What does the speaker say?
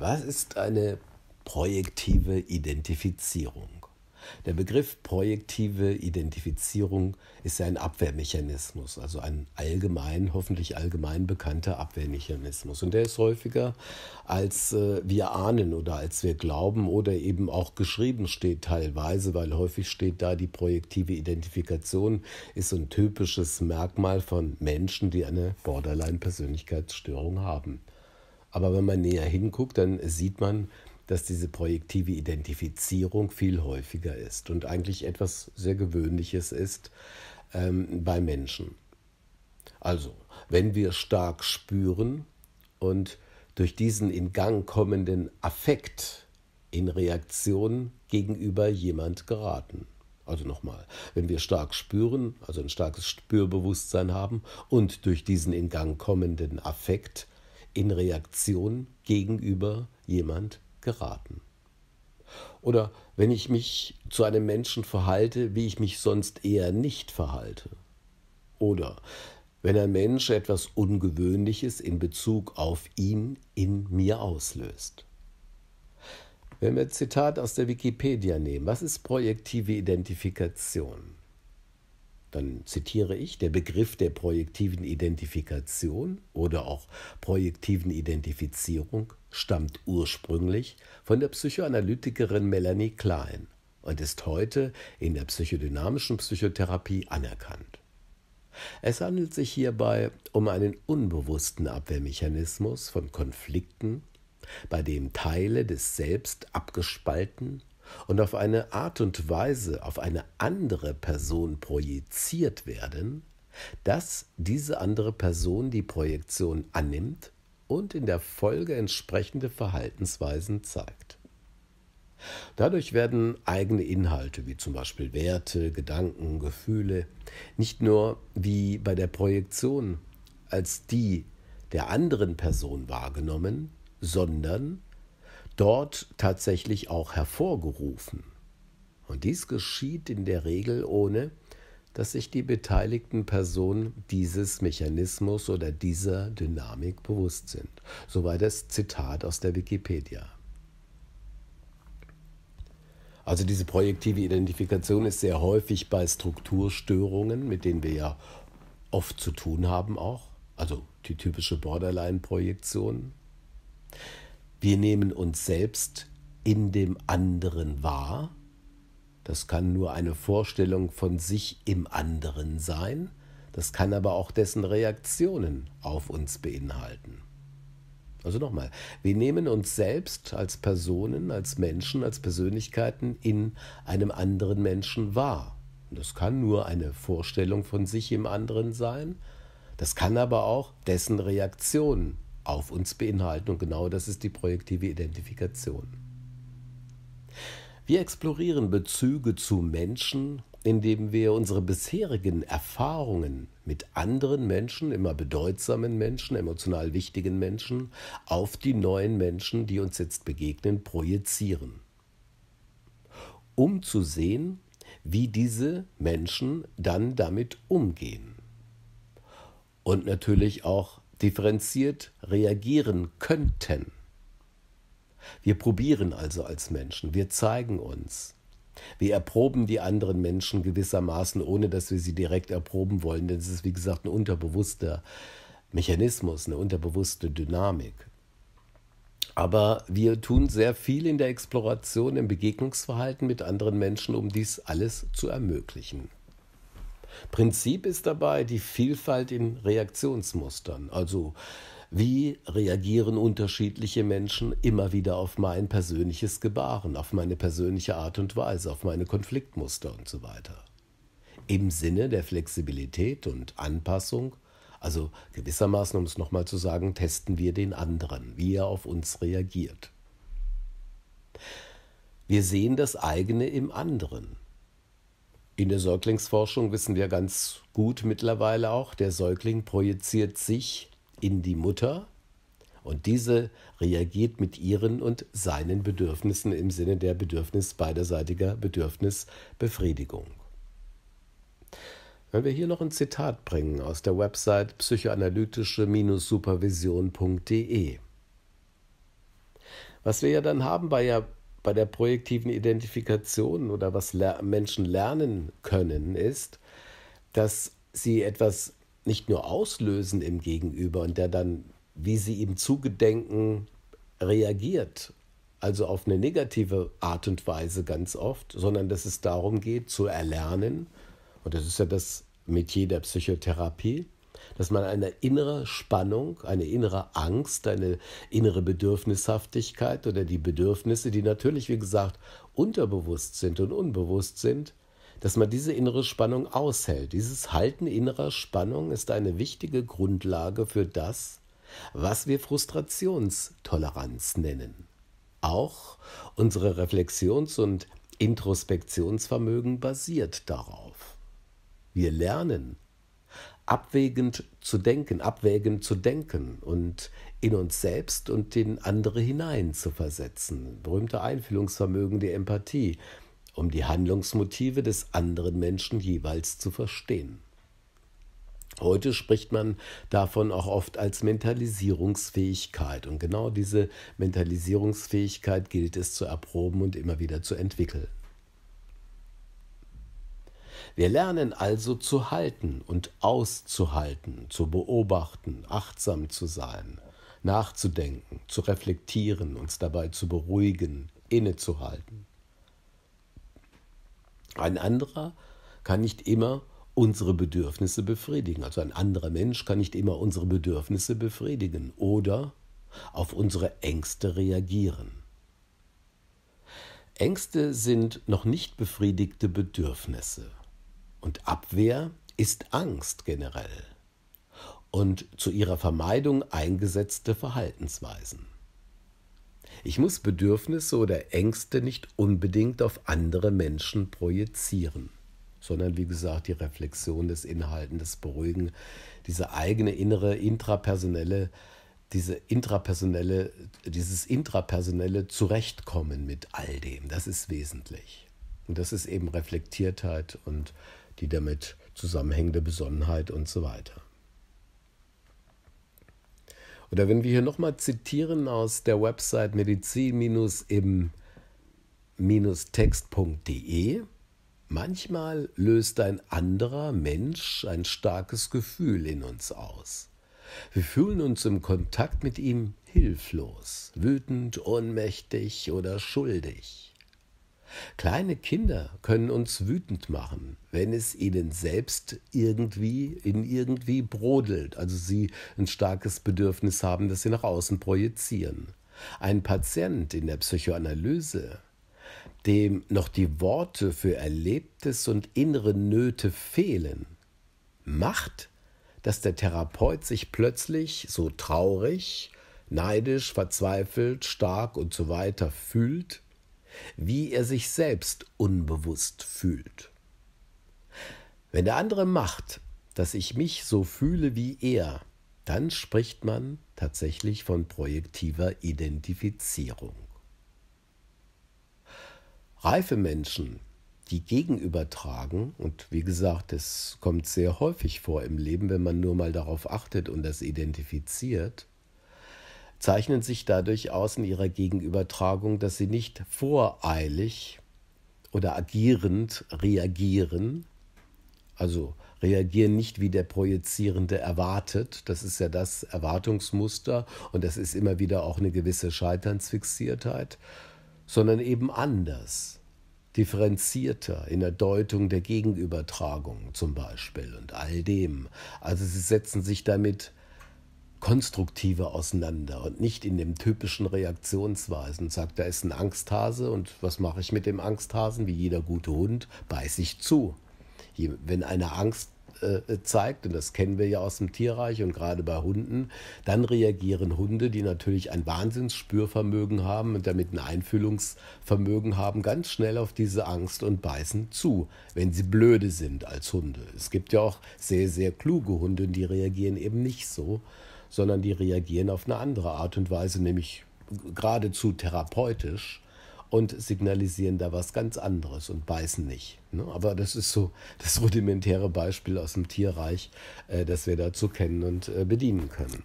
Was ist eine projektive Identifizierung? Der Begriff projektive Identifizierung ist ein Abwehrmechanismus, also ein allgemein, hoffentlich allgemein bekannter Abwehrmechanismus. Und der ist häufiger, als äh, wir ahnen oder als wir glauben oder eben auch geschrieben steht teilweise, weil häufig steht da, die projektive Identifikation ist ein typisches Merkmal von Menschen, die eine Borderline-Persönlichkeitsstörung haben. Aber wenn man näher hinguckt, dann sieht man, dass diese projektive Identifizierung viel häufiger ist und eigentlich etwas sehr Gewöhnliches ist ähm, bei Menschen. Also, wenn wir stark spüren und durch diesen in Gang kommenden Affekt in Reaktion gegenüber jemand geraten. Also nochmal, wenn wir stark spüren, also ein starkes Spürbewusstsein haben und durch diesen in Gang kommenden Affekt in Reaktion gegenüber jemand geraten. Oder wenn ich mich zu einem Menschen verhalte, wie ich mich sonst eher nicht verhalte. Oder wenn ein Mensch etwas Ungewöhnliches in Bezug auf ihn in mir auslöst. Wenn wir ein Zitat aus der Wikipedia nehmen, was ist projektive Identifikation? dann zitiere ich, der Begriff der projektiven Identifikation oder auch projektiven Identifizierung stammt ursprünglich von der Psychoanalytikerin Melanie Klein und ist heute in der psychodynamischen Psychotherapie anerkannt. Es handelt sich hierbei um einen unbewussten Abwehrmechanismus von Konflikten, bei dem Teile des Selbst abgespalten und auf eine Art und Weise auf eine andere Person projiziert werden, dass diese andere Person die Projektion annimmt und in der Folge entsprechende Verhaltensweisen zeigt. Dadurch werden eigene Inhalte wie zum Beispiel Werte, Gedanken, Gefühle nicht nur wie bei der Projektion als die der anderen Person wahrgenommen, sondern dort tatsächlich auch hervorgerufen. Und dies geschieht in der Regel ohne, dass sich die beteiligten Personen dieses Mechanismus oder dieser Dynamik bewusst sind. Soweit das Zitat aus der Wikipedia. Also diese projektive Identifikation ist sehr häufig bei Strukturstörungen, mit denen wir ja oft zu tun haben auch, also die typische Borderline-Projektion. Wir nehmen uns selbst in dem anderen wahr. Das kann nur eine Vorstellung von sich im anderen sein. Das kann aber auch dessen Reaktionen auf uns beinhalten. Also nochmal, wir nehmen uns selbst als Personen, als Menschen, als Persönlichkeiten in einem anderen Menschen wahr. Das kann nur eine Vorstellung von sich im anderen sein. Das kann aber auch dessen Reaktionen auf uns beinhalten. Und genau das ist die projektive Identifikation. Wir explorieren Bezüge zu Menschen, indem wir unsere bisherigen Erfahrungen mit anderen Menschen, immer bedeutsamen Menschen, emotional wichtigen Menschen, auf die neuen Menschen, die uns jetzt begegnen, projizieren. Um zu sehen, wie diese Menschen dann damit umgehen. Und natürlich auch differenziert reagieren könnten. Wir probieren also als Menschen, wir zeigen uns. Wir erproben die anderen Menschen gewissermaßen, ohne dass wir sie direkt erproben wollen, denn es ist wie gesagt ein unterbewusster Mechanismus, eine unterbewusste Dynamik. Aber wir tun sehr viel in der Exploration, im Begegnungsverhalten mit anderen Menschen, um dies alles zu ermöglichen. Prinzip ist dabei die Vielfalt in Reaktionsmustern, also wie reagieren unterschiedliche Menschen immer wieder auf mein persönliches Gebaren, auf meine persönliche Art und Weise, auf meine Konfliktmuster und so weiter. Im Sinne der Flexibilität und Anpassung, also gewissermaßen, um es nochmal zu sagen, testen wir den anderen, wie er auf uns reagiert. Wir sehen das eigene im anderen. In der Säuglingsforschung wissen wir ganz gut mittlerweile auch, der Säugling projiziert sich in die Mutter und diese reagiert mit ihren und seinen Bedürfnissen im Sinne der Bedürfnis beiderseitiger Bedürfnisbefriedigung. Wenn wir hier noch ein Zitat bringen aus der Website psychoanalytische-supervision.de. Was wir ja dann haben, bei der bei der projektiven Identifikation oder was ler Menschen lernen können, ist, dass sie etwas nicht nur auslösen im Gegenüber und der dann, wie sie ihm zugedenken, reagiert. Also auf eine negative Art und Weise ganz oft, sondern dass es darum geht, zu erlernen, und das ist ja das Metier der Psychotherapie, dass man eine innere Spannung, eine innere Angst, eine innere Bedürfnishaftigkeit oder die Bedürfnisse, die natürlich, wie gesagt, unterbewusst sind und unbewusst sind, dass man diese innere Spannung aushält. Dieses Halten innerer Spannung ist eine wichtige Grundlage für das, was wir Frustrationstoleranz nennen. Auch unsere Reflexions- und Introspektionsvermögen basiert darauf. Wir lernen abwägend zu denken, abwägend zu denken und in uns selbst und in andere hinein zu versetzen. Berühmte Einfühlungsvermögen der Empathie, um die Handlungsmotive des anderen Menschen jeweils zu verstehen. Heute spricht man davon auch oft als Mentalisierungsfähigkeit und genau diese Mentalisierungsfähigkeit gilt es zu erproben und immer wieder zu entwickeln. Wir lernen also zu halten und auszuhalten, zu beobachten, achtsam zu sein, nachzudenken, zu reflektieren, uns dabei zu beruhigen, innezuhalten. Ein anderer kann nicht immer unsere Bedürfnisse befriedigen. Also ein anderer Mensch kann nicht immer unsere Bedürfnisse befriedigen oder auf unsere Ängste reagieren. Ängste sind noch nicht befriedigte Bedürfnisse. Und Abwehr ist Angst generell und zu ihrer Vermeidung eingesetzte Verhaltensweisen. Ich muss Bedürfnisse oder Ängste nicht unbedingt auf andere Menschen projizieren, sondern wie gesagt die Reflexion des Inhalten, des Beruhigen, diese eigene innere intrapersonelle, diese intrapersonelle, dieses intrapersonelle Zurechtkommen mit all dem, das ist wesentlich. Und das ist eben Reflektiertheit und die damit zusammenhängende Besonnenheit und so weiter. Oder wenn wir hier nochmal zitieren aus der Website medizin-im-text.de, manchmal löst ein anderer Mensch ein starkes Gefühl in uns aus. Wir fühlen uns im Kontakt mit ihm hilflos, wütend, ohnmächtig oder schuldig. Kleine Kinder können uns wütend machen, wenn es ihnen selbst irgendwie in irgendwie brodelt, also sie ein starkes Bedürfnis haben, das sie nach außen projizieren. Ein Patient in der Psychoanalyse, dem noch die Worte für Erlebtes und innere Nöte fehlen, macht, dass der Therapeut sich plötzlich so traurig, neidisch, verzweifelt, stark und so weiter fühlt, wie er sich selbst unbewusst fühlt. Wenn der andere macht, dass ich mich so fühle wie er, dann spricht man tatsächlich von projektiver Identifizierung. Reife Menschen, die gegenübertragen, und wie gesagt, es kommt sehr häufig vor im Leben, wenn man nur mal darauf achtet und das identifiziert, zeichnen sich dadurch aus in ihrer Gegenübertragung, dass sie nicht voreilig oder agierend reagieren, also reagieren nicht wie der Projizierende erwartet. Das ist ja das Erwartungsmuster und das ist immer wieder auch eine gewisse Scheiternsfixiertheit, sondern eben anders, differenzierter in der Deutung der Gegenübertragung zum Beispiel und all dem. Also sie setzen sich damit konstruktive auseinander und nicht in dem typischen Reaktionsweisen und sagt, da ist ein Angsthase und was mache ich mit dem Angsthasen? Wie jeder gute Hund beiße ich zu. Wenn eine Angst äh, zeigt, und das kennen wir ja aus dem Tierreich und gerade bei Hunden, dann reagieren Hunde, die natürlich ein Wahnsinnsspürvermögen haben und damit ein Einfühlungsvermögen haben, ganz schnell auf diese Angst und beißen zu, wenn sie blöde sind als Hunde. Es gibt ja auch sehr, sehr kluge Hunde, die reagieren eben nicht so, sondern die reagieren auf eine andere Art und Weise, nämlich geradezu therapeutisch und signalisieren da was ganz anderes und beißen nicht. Ne? Aber das ist so das rudimentäre Beispiel aus dem Tierreich, äh, das wir dazu kennen und äh, bedienen können.